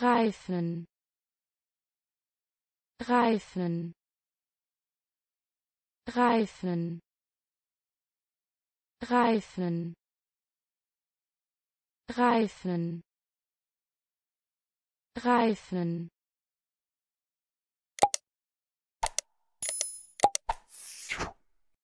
Reifen Reifen Reifen Reifen Reifen Reifen